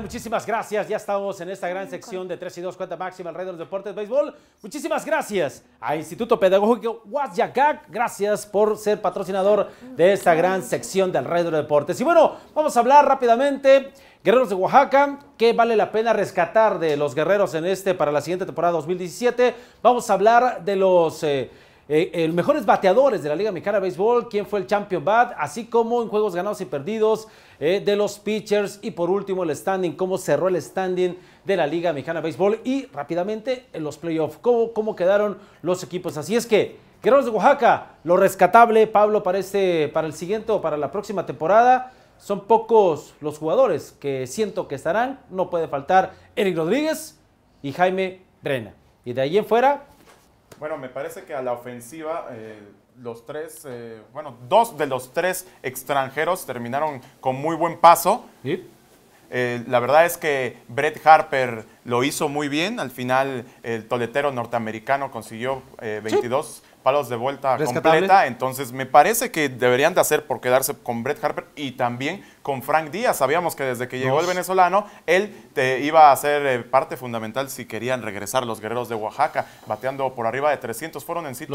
Muchísimas gracias. Ya estamos en esta gran sección de 3 y 2, cuenta máxima, alrededor de los deportes, béisbol. Muchísimas gracias a Instituto Pedagógico Huayacac. Gracias por ser patrocinador de esta gran sección de alrededor de deportes. Y bueno, vamos a hablar rápidamente. Guerreros de Oaxaca, ¿qué vale la pena rescatar de los guerreros en este para la siguiente temporada 2017? Vamos a hablar de los... Eh, el eh, eh, mejores bateadores de la Liga Mexicana Béisbol, quién fue el Champion Bat, así como en juegos ganados y perdidos eh, de los pitchers y por último el standing, cómo cerró el standing de la Liga Mexicana Béisbol y rápidamente en los playoffs, cómo, cómo quedaron los equipos. Así es que, Guerreros de Oaxaca, lo rescatable, Pablo, para, este, para el siguiente o para la próxima temporada son pocos los jugadores que siento que estarán. No puede faltar Eric Rodríguez y Jaime Brena. Y de ahí en fuera, bueno, me parece que a la ofensiva eh, los tres, eh, bueno, dos de los tres extranjeros terminaron con muy buen paso. Eh, la verdad es que Brett Harper lo hizo muy bien. Al final, el toletero norteamericano consiguió 22 palos de vuelta completa. Entonces, me parece que deberían de hacer por quedarse con Brett Harper y también con Frank Díaz. Sabíamos que desde que llegó el venezolano, él te iba a ser eh, parte fundamental si querían regresar los guerreros de Oaxaca, bateando por arriba de 300. Fueron en sí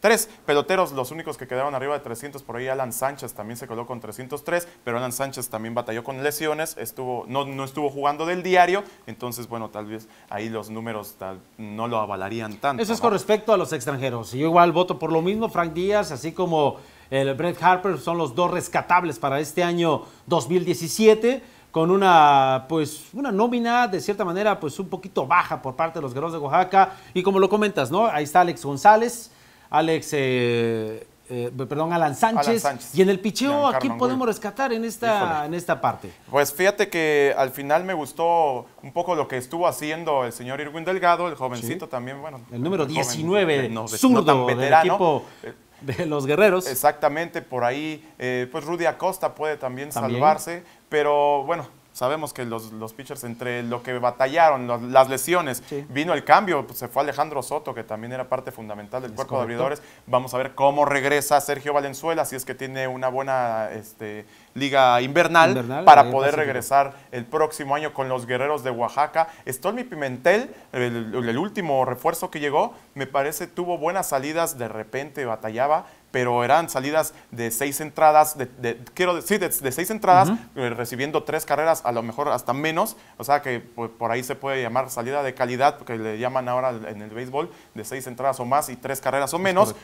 tres, peloteros, los únicos que quedaron arriba de 300. Por ahí Alan Sánchez también se coló con 303, pero Alan Sánchez también batalló con lesiones, estuvo, no, no estuvo jugando del diario. Entonces, bueno, tal vez ahí los números no lo avalarían tanto. Eso es con respecto a los extranjeros. igual el voto por lo mismo. Frank Díaz, así como el Brett Harper, son los dos rescatables para este año 2017 con una pues una nómina de cierta manera pues un poquito baja por parte de los guerreros de Oaxaca y como lo comentas no ahí está Alex González Alex eh, eh, perdón, Alan Sánchez, Y en el picheo, ¿a quién podemos rescatar en esta, en esta parte? Pues fíjate que al final me gustó un poco lo que estuvo haciendo el señor Irwin Delgado, el jovencito también, bueno. El número 19, eh, no, eh, de los guerreros. Exactamente, por ahí, pues Rudy Acosta puede también. salvarse, pero bueno, Sabemos que los, pitchers, entre lo que batallaron, las lesiones, vino el cambio, pues, se fue Alejandro Soto, que también era parte fundamental del cuerpo de abridores. Vamos a ver cómo regresa Sergio Valenzuela, si es que tiene una buena este, liga invernal, para eh, poder regresar el próximo año con los guerreros de Oaxaca. Stolmi Pimentel, el, el último refuerzo que llegó, me parece tuvo buenas salidas, de repente batallaba, pero eran salidas de seis entradas, de, quiero decir, de, seis entradas, eh, recibiendo tres carreras, a lo mejor hasta menos, o sea que pues, por ahí se puede llamar salida de calidad, porque le llaman ahora en el béisbol, de seis entradas o más y tres carreras o menos,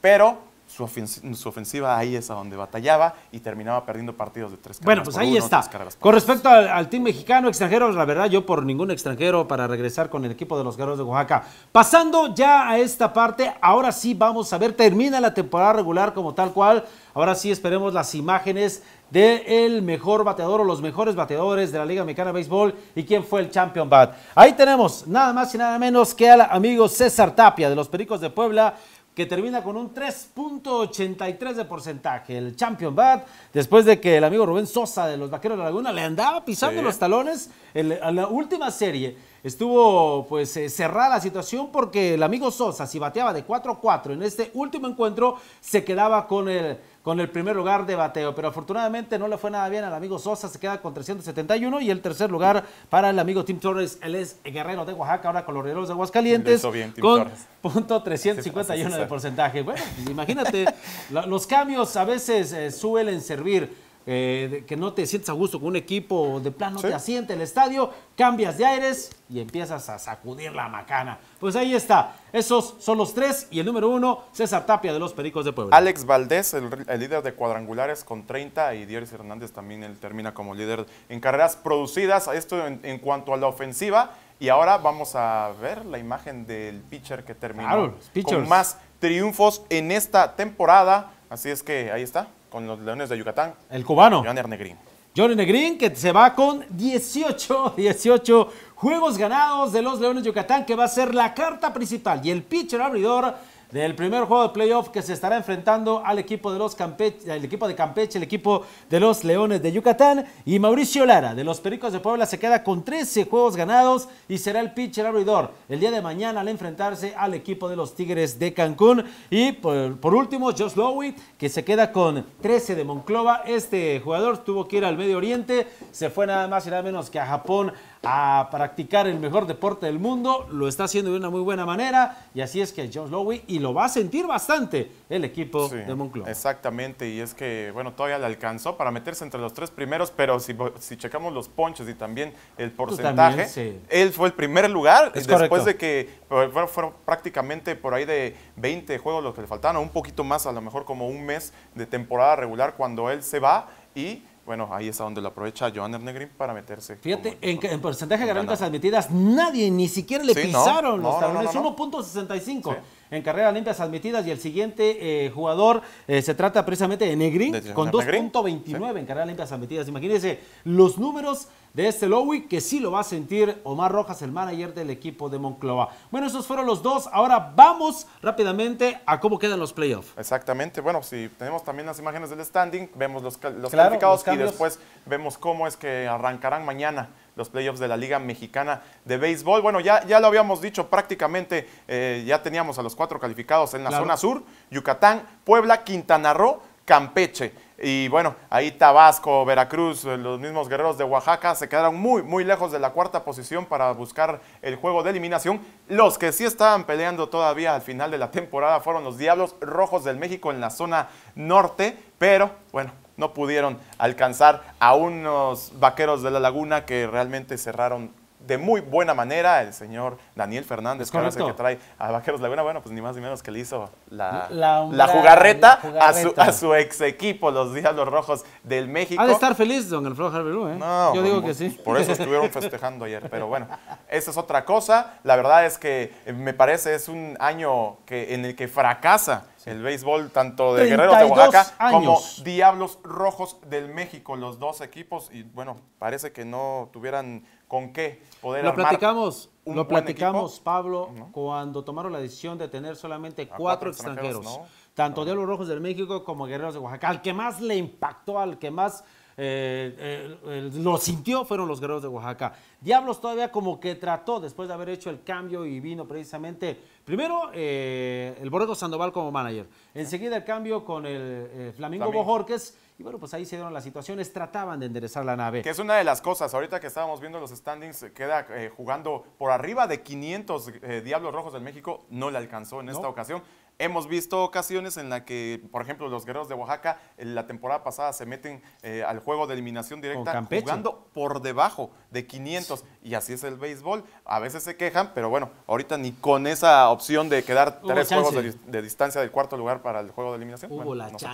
pero su, ofensiva ahí es a donde batallaba y terminaba perdiendo partidos de tres carreras. Bueno, pues ahí está. Con respecto al, team mexicano, extranjeros, la verdad, yo por ningún extranjero para regresar con el equipo de los Guerreros de Oaxaca. Pasando ya a esta parte, ahora sí vamos a ver, termina la temporada regular como tal cual. Ahora sí esperemos las imágenes del mejor bateador o los mejores bateadores de la Liga Mexicana de Béisbol y quién fue el Champion Bat. Ahí tenemos nada más y nada menos que al amigo César Tapia de los Pericos de Puebla que termina con un 3.83 de porcentaje. El Champion Bat, después de que el amigo Rubén Sosa de los Vaqueros de la Laguna le andaba pisando los talones en la última serie Estuvo pues eh, cerrada la situación porque el amigo Sosa, si bateaba de 4-4 en este último encuentro, se quedaba con el, con el primer lugar de bateo. Pero afortunadamente no le fue nada bien al amigo Sosa, se queda con 371 y el tercer lugar para el amigo Tim Torres. Él es guerrero de Oaxaca, ahora con los guerreros de Aguascalientes. Bien, con 351 de porcentaje. Bueno, pues, imagínate, los cambios a veces eh, suelen servir. Eh, que no te sientes a gusto con un equipo de plano te asiente el estadio, cambias de aires y empiezas a sacudir la macana. Pues ahí está. Esos son los tres y el número uno, César Tapia de los Pericos de Puebla. Alex Valdés, el, líder de cuadrangulares con 30 y Dieris Hernández también él termina como líder en carreras producidas. Esto en, cuanto a la ofensiva. Y ahora vamos a ver la imagen del pitcher que terminó con más triunfos en esta temporada. Así es que ahí está con los Leones de Yucatán. El cubano. Johnny Negrín. Johnny Negrín que se va con 18, 18 juegos ganados de los Leones de Yucatán, que va a ser la carta principal y el pitcher abridor del primer juego de playoff que se estará enfrentando al equipo de los Campeche, el equipo de Campeche, el equipo de los Leones de Yucatán y Mauricio Lara de los Pericos de Puebla se queda con 13 juegos ganados y será el pitcher abridor el día de mañana al enfrentarse al equipo de los Tigres de Cancún y por, último Josh Lowy que se queda con 13 de Monclova, este jugador tuvo que ir al Medio Oriente, se fue nada más y nada menos que a Japón a practicar el mejor deporte del mundo, lo está haciendo de una muy buena manera y así es que Josh Lowey, y lo va a sentir bastante el equipo de Moncloa. Exactamente, y es que bueno, todavía le alcanzó para meterse entre los tres primeros, pero si, checamos los ponches y también el porcentaje, él fue el primer lugar después de que fueron prácticamente por ahí de 20 juegos los que le faltaban, un poquito más a lo mejor como un mes de temporada regular cuando él se va y bueno, ahí es donde lo aprovecha Joan Ernegrin para meterse. Fíjate, en, porcentaje de garantías admitidas, nadie, ni siquiera le pisaron los no, 1.65 en carrera limpias admitidas y el siguiente eh, jugador eh, se trata precisamente de Negri con 2.29 en carrera limpias admitidas. Imagínense los números de este Lowy que sí lo va a sentir Omar Rojas, el manager del equipo de Moncloa. Bueno, esos fueron los dos. Ahora vamos rápidamente a cómo quedan los playoffs. Exactamente. Bueno, si tenemos también las imágenes del standing, vemos los, calificados y después vemos cómo es que arrancarán mañana los playoffs de la Liga Mexicana de Béisbol. Bueno, ya, ya lo habíamos dicho prácticamente, eh, ya teníamos a los cuatro calificados en la zona sur, Yucatán, Puebla, Quintana Roo, Campeche. Y bueno, ahí Tabasco, Veracruz, eh, los mismos guerreros de Oaxaca se quedaron muy, muy lejos de la cuarta posición para buscar el juego de eliminación. Los que sí estaban peleando todavía al final de la temporada fueron los Diablos Rojos del México en la zona norte, pero bueno, no pudieron alcanzar a unos vaqueros de la laguna que realmente cerraron de muy buena manera el señor Daniel Fernández, que, que trae a Vaqueros Buena, bueno, pues ni más ni menos que le hizo la, jugarreta, a, su, ex equipo, los Diablos Rojos del México. Ha de estar feliz don Alfredo Jarberú, ¿eh? No, Yo digo que sí. Por eso estuvieron festejando ayer, pero bueno, esa es otra cosa. La verdad es que eh, me parece es un año que, en el que fracasa el béisbol tanto de Guerreros de Oaxaca como Diablos Rojos del México, los dos equipos, y bueno, parece que no tuvieran con qué poder lo platicamos lo platicamos Pablo cuando tomaron la decisión de tener solamente cuatro, extranjeros, tanto Diablos de los rojos del México como guerreros de Oaxaca al que más le impactó al que más eh, eh, lo sintió fueron los guerreros de Oaxaca. Diablos todavía como que trató después de haber hecho el cambio y vino precisamente Primero, eh, el Borrego Sandoval como manager. Enseguida el cambio con el eh, Flamingo, Y bueno, pues ahí se dieron las situaciones, trataban de enderezar la nave. Que es una de las cosas, ahorita que estábamos viendo los standings, queda eh, jugando por arriba de 500 Diablos Rojos del México, no le alcanzó en esta ocasión. Hemos visto ocasiones en las que, por ejemplo, los guerreros de Oaxaca en la temporada pasada se meten al juego de eliminación directa jugando por debajo de 500. Y así es el béisbol. A veces se quejan, pero bueno, ahorita ni con esa opción de quedar tres juegos de, distancia del cuarto lugar para el juego de eliminación. no Se pudo, no, se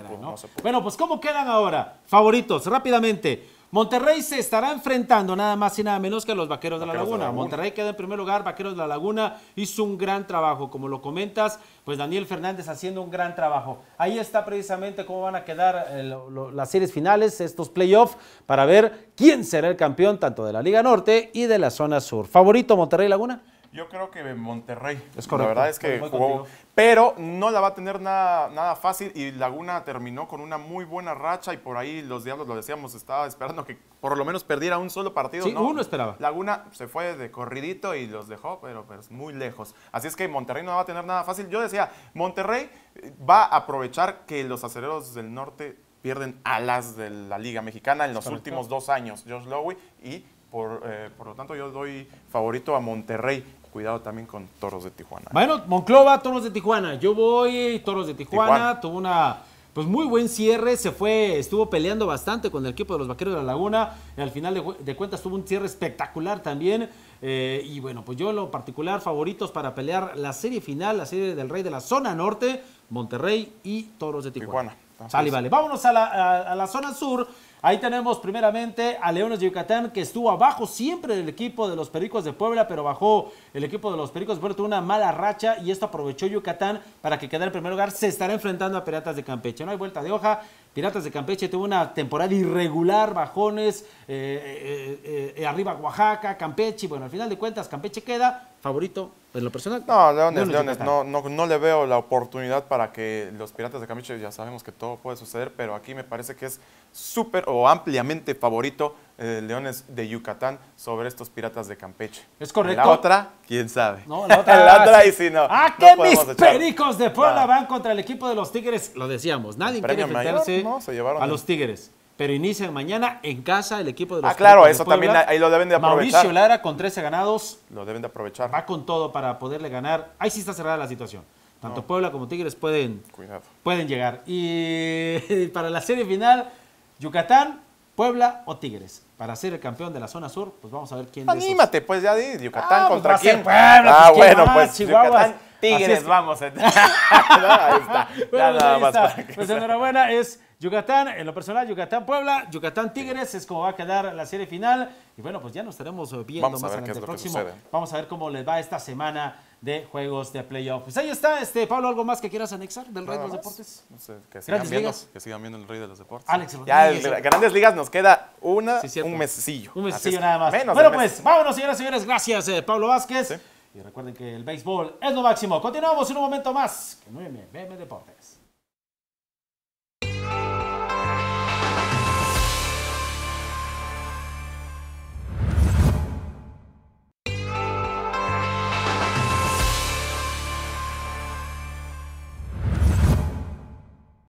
pudo, no se pudo. Bueno, pues ¿cómo quedan ahora? Favoritos, rápidamente. Monterrey se estará enfrentando nada más y nada menos que a los Vaqueros, de la, Laguna. Monterrey queda en primer lugar, Vaqueros de la Laguna hizo un gran trabajo, como lo comentas, pues Daniel Fernández haciendo un gran trabajo. Ahí está precisamente cómo van a quedar eh, las series finales, estos playoffs, para ver quién será el campeón tanto de la Liga Norte y de la zona sur. ¿Favorito Monterrey Laguna? Yo creo que Monterrey. Es correcto. La verdad es que Pero no la va a tener nada, nada fácil y Laguna terminó con una muy buena racha y por ahí los Diablos, lo decíamos, estaba esperando que por lo menos perdiera un solo partido. Sí, no, uno esperaba. Laguna se fue de corridito y los dejó, pero, pero muy lejos. Así es que Monterrey no va a tener nada fácil. Yo decía, Monterrey eh, va a aprovechar que los acereros del norte pierden alas de la Liga Mexicana en los últimos dos años, Josh Lowey, y por, eh, por, lo tanto yo doy favorito a Monterrey cuidado también con Toros de Tijuana. Bueno, Monclova, Toros de Tijuana. Yo voy, Toros de Tijuana, tuvo una pues muy buen cierre, se fue, estuvo peleando bastante con el equipo de los Vaqueros de la Laguna, al final de, cuentas tuvo un cierre espectacular también, eh, y bueno, pues yo lo particular, favoritos para pelear la serie final, la serie del Rey de la Zona Norte, Monterrey y Toros de Tijuana. Sale vale. Vámonos a la, zona sur. Ahí tenemos primeramente a Leones de Yucatán, que estuvo abajo siempre del equipo de los Pericos de Puebla, pero bajó el equipo de los Pericos de Puebla, tuvo una mala racha y esto aprovechó Yucatán para que quedara en primer lugar. Se estará enfrentando a Piratas de Campeche. No hay vuelta de hoja. Piratas de Campeche tuvo una temporada irregular, bajones, eh, eh, eh, arriba Oaxaca, Campeche. Bueno, al final de cuentas, Campeche queda, favorito en lo personal. No, Leones, no Leones, no, no, le veo la oportunidad para que los Piratas de Campeche, ya sabemos que todo puede suceder, pero aquí me parece que es súper o ampliamente favorito eh, Leones de Yucatán sobre estos Piratas de Campeche. Es correcto. La otra, quién sabe. No, la otra. la y si no. ¿A ah, qué mis pericos de Puebla van contra el equipo de los Tigres? Lo decíamos, nadie quiere meterse a los Tigres pero inician mañana en casa el equipo de los Ah, claro, eso también ahí lo deben de aprovechar. Mauricio Lara con 13 ganados. Lo deben de aprovechar. Va con todo para poderle ganar. Ahí sí está cerrada la situación. Tanto Puebla como Tigres pueden, pueden llegar. Y para la serie final, Yucatán, Puebla o Tigres. Para ser el campeón de la zona sur, pues vamos a ver quién Anímate, pues ya di, Yucatán ah, pues contra quién. Pues ah, bueno, pues Chihuahua. Tigres, vamos. ahí está. Bueno, nada, ahí más está. pues enhorabuena, es Yucatán, en lo personal, Yucatán Puebla, Yucatán Tigres, es como va a quedar la serie final. Y bueno, pues ya nos estaremos eh, viendo más adelante el próximo. Vamos a ver cómo les va esta semana de juegos de playoffs. Pues ahí está, este Pablo, ¿algo más que quieras anexar del Rey de los Deportes? Pues, no que sigan, viendo, el Rey de los Deportes. ya en Grandes Ligas nos queda una, un mesecillo. Un nada más. bueno, pues vámonos, señoras y señores. Gracias, eh, Pablo Vázquez. Y recuerden que el béisbol es lo máximo. Continuamos en un momento más. Que Deportes.